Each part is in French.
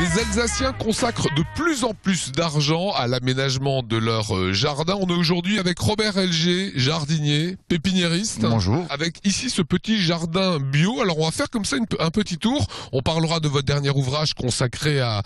Les Alsaciens consacrent de plus en plus d'argent à l'aménagement de leur euh, jardin. On est aujourd'hui avec Robert LG, jardinier, pépiniériste. Bonjour. Avec ici ce petit jardin bio. Alors on va faire comme ça un petit tour. On parlera de votre dernier ouvrage consacré à,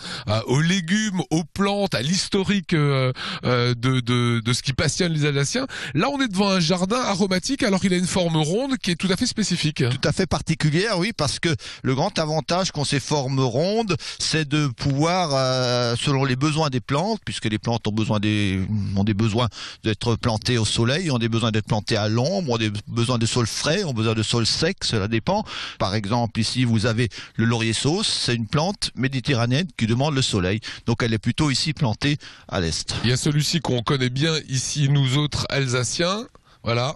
aux légumes, aux plantes, à l'historique euh, euh, de, de, de, ce qui passionne les Alsaciens. Là on est devant un jardin aromatique. Alors il a une forme ronde qui est tout à fait spécifique. Tout à fait particulière, oui, parce que le grand avantage qu'ont ces formes rondes, c'est de pouvoir, euh, selon les besoins des plantes, puisque les plantes ont besoin des, ont des besoins d'être plantées au soleil, ont des besoins d'être plantées à l'ombre, ont des besoins de sol frais, ont besoin de sol sec, cela dépend. Par exemple, ici, vous avez le laurier sauce, c'est une plante méditerranéenne qui demande le soleil. Donc elle est plutôt ici plantée à l'est. Il y a celui-ci qu'on connaît bien ici, nous autres Alsaciens. Voilà.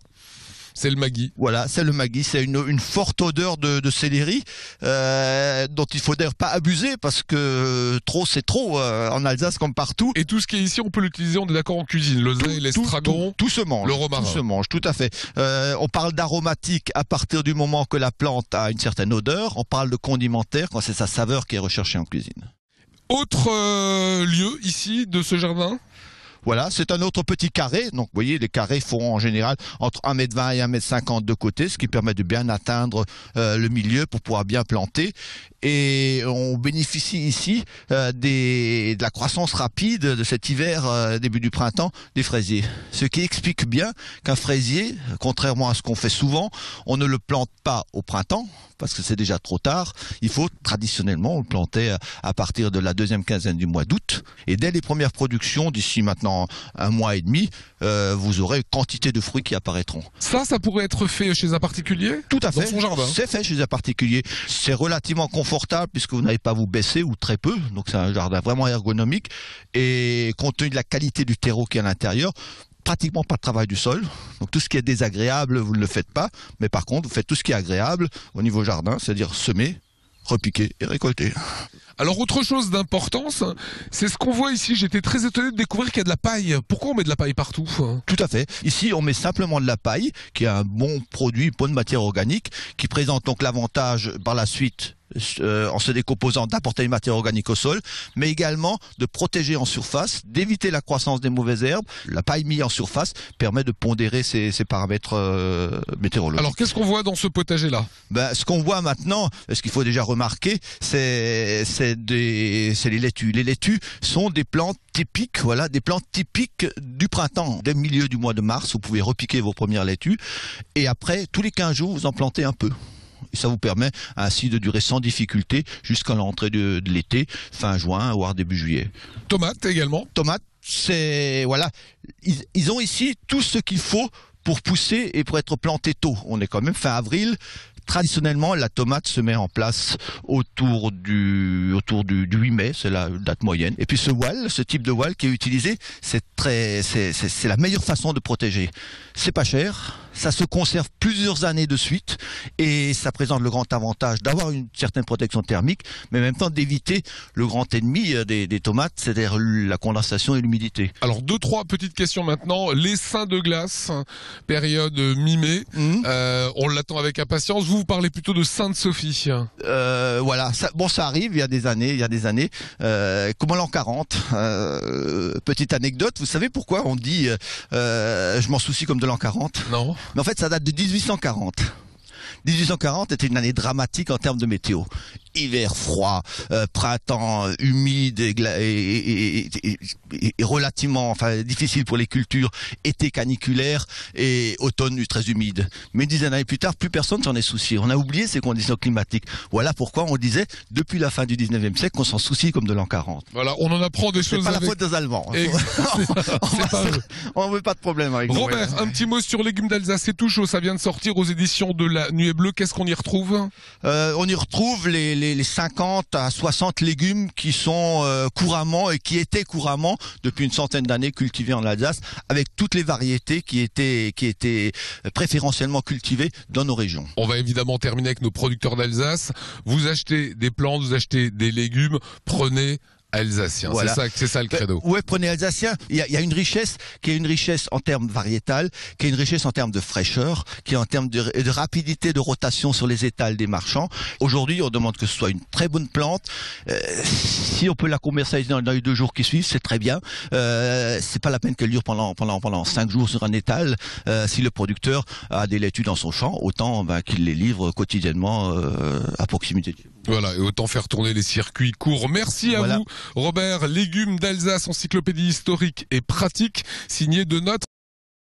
C'est le Maggi. Voilà, c'est le Maggi. C'est une, forte odeur de, de céleri euh, dont il faut d'ailleurs pas abuser parce que trop c'est trop euh, en Alsace comme partout. Et tout ce qui est ici, on peut l'utiliser. On est d'accord en cuisine. l'estragon, tout, se mange. Le romarin. Tout se mange, tout à fait. Euh, on parle d'aromatique à partir du moment que la plante a une certaine odeur. On parle de condimentaire quand c'est sa saveur qui est recherchée en cuisine. Autre lieu ici de ce jardin voilà, c'est un autre petit carré. Donc, vous voyez, les carrés font en général entre 1m20 et 1m50 de côté, ce qui permet de bien atteindre euh, le milieu pour pouvoir bien planter et on bénéficie ici euh, des, de la croissance rapide de cet hiver, euh, début du printemps, des fraisiers. Ce qui explique bien qu'un fraisier, contrairement à ce qu'on fait souvent, on ne le plante pas au printemps parce que c'est déjà trop tard. Il faut traditionnellement, le planter euh, à partir de la deuxième quinzaine du mois d'août. Et dès les premières productions, d'ici maintenant un mois et demi, vous aurez une quantité de fruits qui apparaîtront. Ça, ça pourrait être fait chez un particulier Tout à fait. Dans son jardin C'est fait chez un particulier. C'est relativement confortable puisque vous n'avez pas vous baisser ou très peu. Donc c'est un jardin vraiment ergonomique. Et compte tenu de la qualité du terreau qui est à l'intérieur, pratiquement pas de travail du sol. Donc tout ce qui est désagréable, vous ne le faites pas. Mais par contre, vous faites tout ce qui est agréable au niveau jardin, c'est-à-dire semer, repiquer et récolter. Alors autre chose d'importance, c'est ce qu'on voit ici. J'étais très étonné de découvrir qu'il y a de la paille. Pourquoi on met de la paille partout hein Tout à fait. Ici, on met simplement de la paille, qui est un bon produit, bonne matière organique, qui présente donc l'avantage par la suite euh, en se décomposant d'apporter une matière organique au sol, mais également de protéger en surface, d'éviter la croissance des mauvaises herbes. La paille mise en surface permet de pondérer ces, ces paramètres euh, météorologiques. Alors qu'est-ce qu'on voit dans ce potager-là ben, Ce qu'on voit maintenant, ce qu'il faut déjà remarquer, c'est les laitues. Les laitues sont des plantes typiques, voilà, des plantes typiques du printemps. Dès le milieu du mois de mars, vous pouvez repiquer vos premières laitues et après, tous les 15 jours, vous en plantez un peu. Et ça vous permet ainsi de durer sans difficulté jusqu'à l'entrée de, l'été, fin juin, voire début juillet. Tomates également Tomates, c'est... Voilà. Ils, ont ici tout ce qu'il faut pour pousser et pour être planté tôt. On est quand même fin avril, traditionnellement, la tomate se met en place autour du, autour 8 mai, c'est la date moyenne. Et puis ce voile, ce type de voile qui est utilisé, c'est c'est la meilleure façon de protéger. C'est pas cher, ça se conserve plusieurs années de suite et ça présente le grand avantage d'avoir une certaine protection thermique, mais en même temps d'éviter le grand ennemi euh, des, des tomates, c'est-à-dire la condensation et l'humidité. Alors deux trois petites questions maintenant. Les saints de glace, période mi-mai, hmm. euh, on l'attend avec impatience. Vous, vous parlez plutôt de Sainte-Sophie. Euh, voilà, ça, bon ça arrive. Il y a des années, il y a des années. Euh, comment l'an 40 euh, Petite anecdote. Vous savez pourquoi on dit je m'en soucie comme de l'an 40 Non. Mais en fait, ça date de 1840. 1840 était une année dramatique en termes de météo. Hiver froid, printemps humide et, relativement enfin, difficile pour les cultures, été caniculaire et automne très humide. Mais dix années plus tard, plus personne s'en est soucié. On a oublié ces conditions climatiques. Voilà pourquoi on disait depuis la fin du 19e siècle qu'on s'en soucie comme de l'an 40. Voilà, on en apprend des choses. C'est pas la faute des Allemands. on veut pas de problème avec Robert, un petit mot sur légumes d'Alsace, c'est tout chaud. Ça vient de sortir aux éditions de la Nuit Bleue, qu'est-ce qu'on y retrouve euh, On y retrouve les, 50 à 60 légumes qui sont euh, couramment et qui étaient couramment depuis une centaine d'années cultivés en Alsace, avec toutes les variétés qui étaient, qui étaient euh, préférentiellement cultivées dans nos régions. On va évidemment terminer avec nos producteurs d'Alsace. Vous achetez des plantes, vous achetez des légumes, prenez alsacien. C'est ça, c'est ça le credo. Euh, oui, prenez alsacien. Il y, a, y a, une richesse qui est une richesse en termes variétales, qui est une richesse en termes de fraîcheur, qui est en termes de, de rapidité de rotation sur les étals des marchands. Aujourd'hui, on demande que ce soit une très bonne plante. Euh, si on peut la commercialiser dans, les deux jours qui suivent, c'est très bien. Euh, c'est pas la peine qu'elle dure pendant pendant pendant cinq jours sur un étal. Euh, si le producteur a des laitues dans son champ, autant ben, qu'il les livre quotidiennement euh, à proximité. Voilà, et autant faire tourner les circuits courts. Merci à vous. Robert, Légumes d'Alsace, encyclopédie historique et pratique, signé de notre...